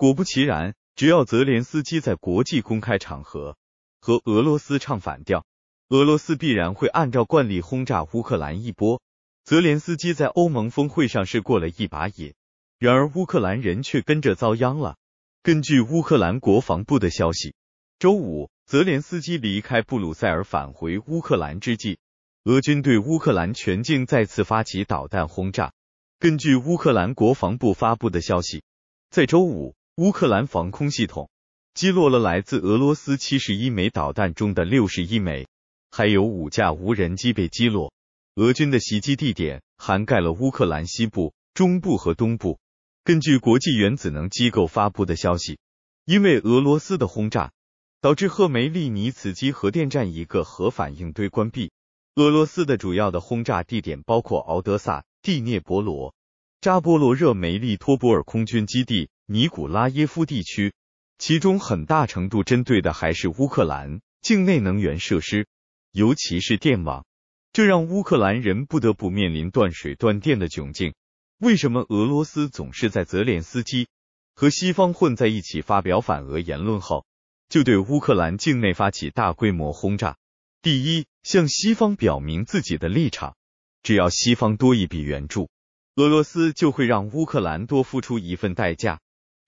果不其然，只要泽连斯基在国际公开场合和俄罗斯唱反调，俄罗斯必然会按照惯例轰炸乌克兰一波。泽连斯基在欧盟峰会上是过了一把瘾，然而乌克兰人却跟着遭殃了。根据乌克兰国防部的消息，周五泽连斯基离开布鲁塞尔返回乌克兰之际，俄军对乌克兰全境再次发起导弹轰炸。根据乌克兰国防部发布的消息，在周五。乌克兰防空系统击落了来自俄罗斯七十一枚导弹中的六十一枚，还有五架无人机被击落。俄军的袭击地点涵盖了乌克兰西部、中部和东部。根据国际原子能机构发布的消息，因为俄罗斯的轰炸导致赫梅利尼茨基核电站一个核反应堆关闭。俄罗斯的主要的轰炸地点包括敖德萨、蒂涅博罗、扎波罗热、梅利托波尔空军基地。尼古拉耶夫地区，其中很大程度针对的还是乌克兰境内能源设施，尤其是电网，这让乌克兰人不得不面临断水断电的窘境。为什么俄罗斯总是在泽连斯基和西方混在一起发表反俄言论后，就对乌克兰境内发起大规模轰炸？第一，向西方表明自己的立场，只要西方多一笔援助，俄罗斯就会让乌克兰多付出一份代价。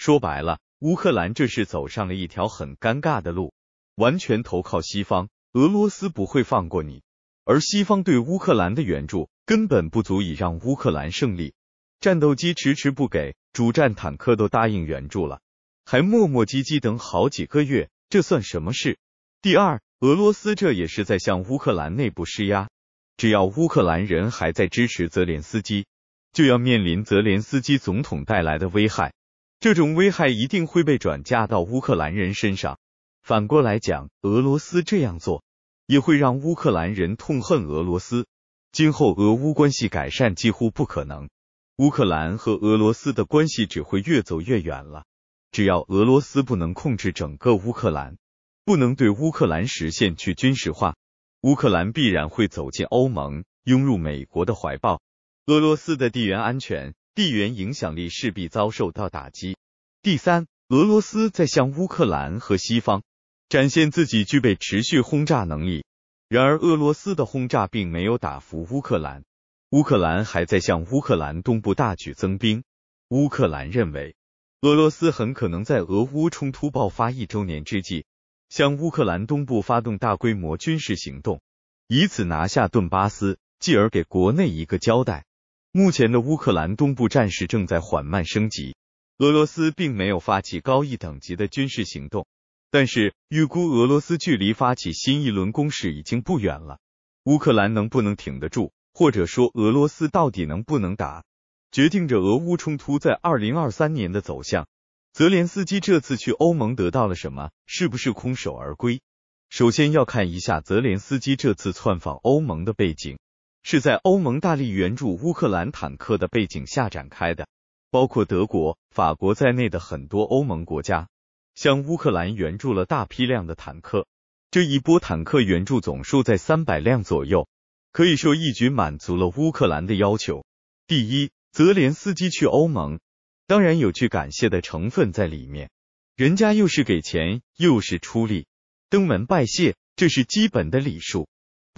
说白了，乌克兰这是走上了一条很尴尬的路，完全投靠西方，俄罗斯不会放过你。而西方对乌克兰的援助根本不足以让乌克兰胜利，战斗机迟迟不给，主战坦克都答应援助了，还磨磨唧唧等好几个月，这算什么事？第二，俄罗斯这也是在向乌克兰内部施压，只要乌克兰人还在支持泽连斯基，就要面临泽连斯基总统带来的危害。这种危害一定会被转嫁到乌克兰人身上。反过来讲，俄罗斯这样做也会让乌克兰人痛恨俄罗斯。今后俄乌关系改善几乎不可能，乌克兰和俄罗斯的关系只会越走越远了。只要俄罗斯不能控制整个乌克兰，不能对乌克兰实现去军事化，乌克兰必然会走进欧盟，拥入美国的怀抱。俄罗斯的地缘安全。地缘影响力势必遭受到打击。第三，俄罗斯在向乌克兰和西方展现自己具备持续轰炸能力。然而，俄罗斯的轰炸并没有打服乌克兰，乌克兰还在向乌克兰东部大举增兵。乌克兰认为，俄罗斯很可能在俄乌冲突爆发一周年之际，向乌克兰东部发动大规模军事行动，以此拿下顿巴斯，继而给国内一个交代。目前的乌克兰东部战事正在缓慢升级，俄罗斯并没有发起高一等级的军事行动，但是预估俄罗斯距离发起新一轮攻势已经不远了。乌克兰能不能挺得住，或者说俄罗斯到底能不能打，决定着俄乌冲突在二零二三年的走向。泽连斯基这次去欧盟得到了什么？是不是空手而归？首先要看一下泽连斯基这次窜访欧盟的背景。是在欧盟大力援助乌克兰坦克的背景下展开的，包括德国、法国在内的很多欧盟国家向乌克兰援助了大批量的坦克，这一波坦克援助总数在三百辆左右，可以说一举满足了乌克兰的要求。第一，泽连斯基去欧盟，当然有去感谢的成分在里面，人家又是给钱又是出力，登门拜谢，这是基本的礼数。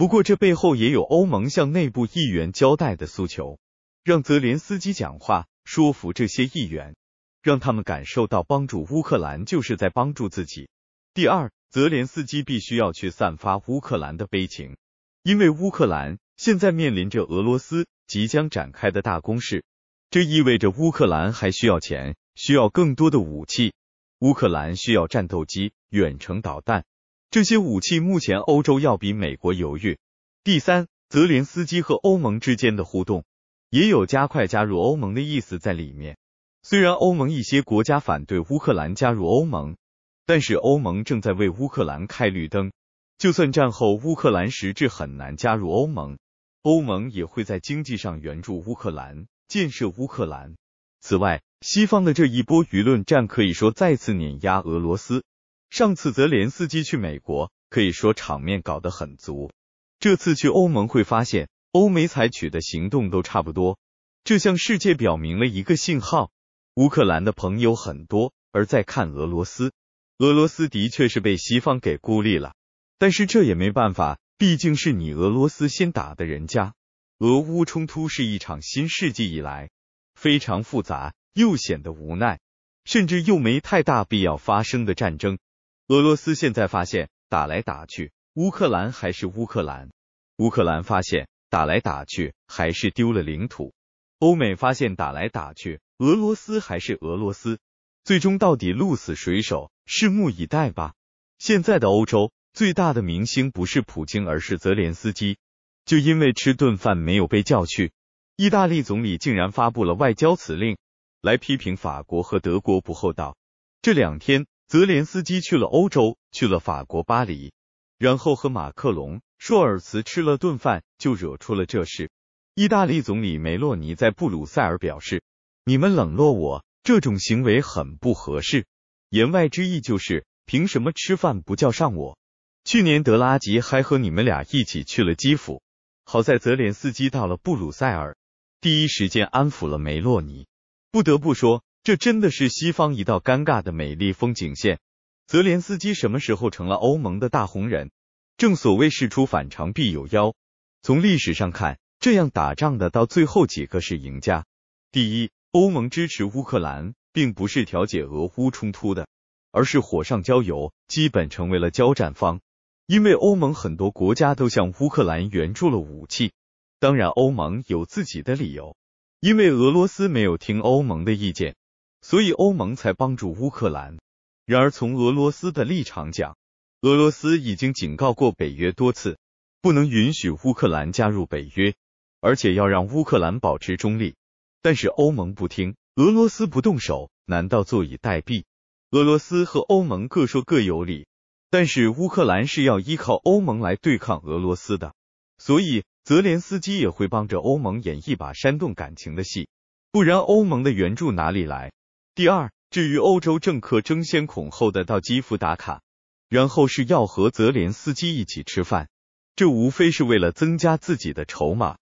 不过，这背后也有欧盟向内部议员交代的诉求，让泽连斯基讲话，说服这些议员，让他们感受到帮助乌克兰就是在帮助自己。第二，泽连斯基必须要去散发乌克兰的悲情，因为乌克兰现在面临着俄罗斯即将展开的大攻势，这意味着乌克兰还需要钱，需要更多的武器，乌克兰需要战斗机、远程导弹。这些武器目前欧洲要比美国犹豫。第三，泽连斯基和欧盟之间的互动也有加快加入欧盟的意思在里面。虽然欧盟一些国家反对乌克兰加入欧盟，但是欧盟正在为乌克兰开绿灯。就算战后乌克兰实质很难加入欧盟，欧盟也会在经济上援助乌克兰，建设乌克兰。此外，西方的这一波舆论战可以说再次碾压俄罗斯。上次泽连斯基去美国，可以说场面搞得很足。这次去欧盟，会发现欧美采取的行动都差不多，这向世界表明了一个信号：乌克兰的朋友很多。而在看俄罗斯，俄罗斯的确是被西方给孤立了，但是这也没办法，毕竟是你俄罗斯先打的人家。俄乌冲突是一场新世纪以来非常复杂又显得无奈，甚至又没太大必要发生的战争。俄罗斯现在发现打来打去，乌克兰还是乌克兰；乌克兰发现打来打去还是丢了领土；欧美发现打来打去，俄罗斯还是俄罗斯。最终到底鹿死谁手，拭目以待吧。现在的欧洲最大的明星不是普京，而是泽连斯基。就因为吃顿饭没有被叫去，意大利总理竟然发布了外交辞令，来批评法国和德国不厚道。这两天。泽连斯基去了欧洲，去了法国巴黎，然后和马克龙、舒尔茨吃了顿饭，就惹出了这事。意大利总理梅洛尼在布鲁塞尔表示：“你们冷落我，这种行为很不合适。”言外之意就是，凭什么吃饭不叫上我？去年德拉吉还和你们俩一起去了基辅。好在泽连斯基到了布鲁塞尔，第一时间安抚了梅洛尼。不得不说。这真的是西方一道尴尬的美丽风景线。泽连斯基什么时候成了欧盟的大红人？正所谓事出反常必有妖。从历史上看，这样打仗的到最后几个是赢家。第一，欧盟支持乌克兰，并不是调解俄乌冲突的，而是火上浇油，基本成为了交战方。因为欧盟很多国家都向乌克兰援助了武器。当然，欧盟有自己的理由，因为俄罗斯没有听欧盟的意见。所以欧盟才帮助乌克兰。然而从俄罗斯的立场讲，俄罗斯已经警告过北约多次，不能允许乌克兰加入北约，而且要让乌克兰保持中立。但是欧盟不听，俄罗斯不动手，难道坐以待毙？俄罗斯和欧盟各说各有理，但是乌克兰是要依靠欧盟来对抗俄罗斯的，所以泽连斯基也会帮着欧盟演一把煽动感情的戏，不然欧盟的援助哪里来？第二，至于欧洲政客争先恐后的到基辅打卡，然后是要和泽连斯基一起吃饭，这无非是为了增加自己的筹码，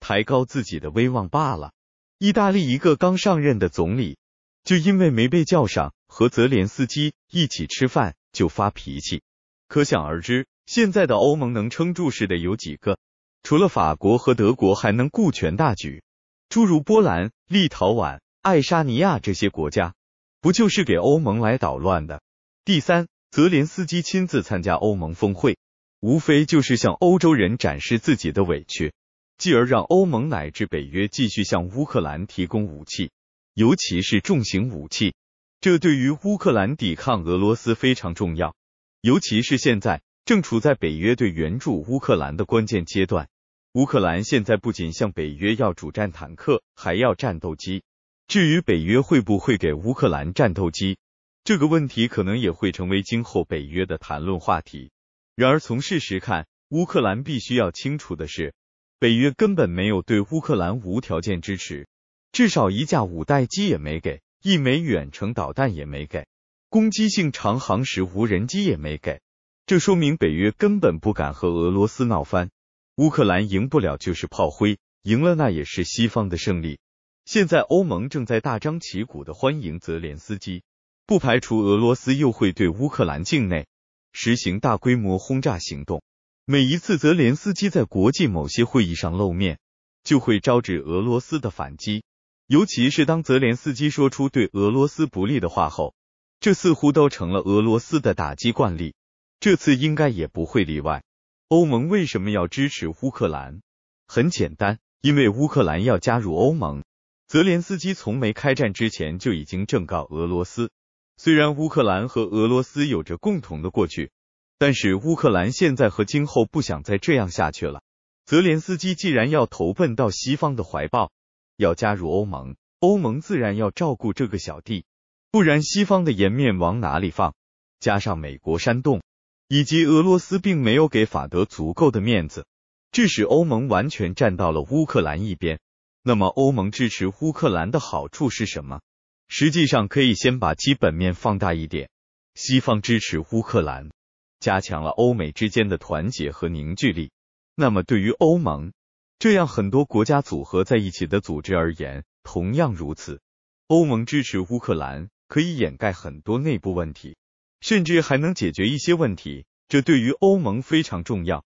抬高自己的威望罢了。意大利一个刚上任的总理，就因为没被叫上和泽连斯基一起吃饭就发脾气，可想而知，现在的欧盟能撑住似的有几个？除了法国和德国还能顾全大局，诸如波兰、立陶宛。爱沙尼亚这些国家，不就是给欧盟来捣乱的？第三，泽连斯基亲自参加欧盟峰会，无非就是向欧洲人展示自己的委屈，继而让欧盟乃至北约继续向乌克兰提供武器，尤其是重型武器，这对于乌克兰抵抗俄罗斯非常重要。尤其是现在正处在北约对援助乌克兰的关键阶段，乌克兰现在不仅向北约要主战坦克，还要战斗机。至于北约会不会给乌克兰战斗机，这个问题可能也会成为今后北约的谈论话题。然而，从事实看，乌克兰必须要清楚的是，北约根本没有对乌克兰无条件支持，至少一架五代机也没给，一枚远程导弹也没给，攻击性长航时无人机也没给。这说明北约根本不敢和俄罗斯闹翻，乌克兰赢不了就是炮灰，赢了那也是西方的胜利。现在欧盟正在大张旗鼓的欢迎泽连斯基，不排除俄罗斯又会对乌克兰境内实行大规模轰炸行动。每一次泽连斯基在国际某些会议上露面，就会招致俄罗斯的反击，尤其是当泽连斯基说出对俄罗斯不利的话后，这似乎都成了俄罗斯的打击惯例。这次应该也不会例外。欧盟为什么要支持乌克兰？很简单，因为乌克兰要加入欧盟。泽连斯基从没开战之前就已经正告俄罗斯，虽然乌克兰和俄罗斯有着共同的过去，但是乌克兰现在和今后不想再这样下去了。泽连斯基既然要投奔到西方的怀抱，要加入欧盟，欧盟自然要照顾这个小弟，不然西方的颜面往哪里放？加上美国煽动，以及俄罗斯并没有给法德足够的面子，致使欧盟完全站到了乌克兰一边。那么，欧盟支持乌克兰的好处是什么？实际上，可以先把基本面放大一点。西方支持乌克兰，加强了欧美之间的团结和凝聚力。那么，对于欧盟这样很多国家组合在一起的组织而言，同样如此。欧盟支持乌克兰，可以掩盖很多内部问题，甚至还能解决一些问题。这对于欧盟非常重要。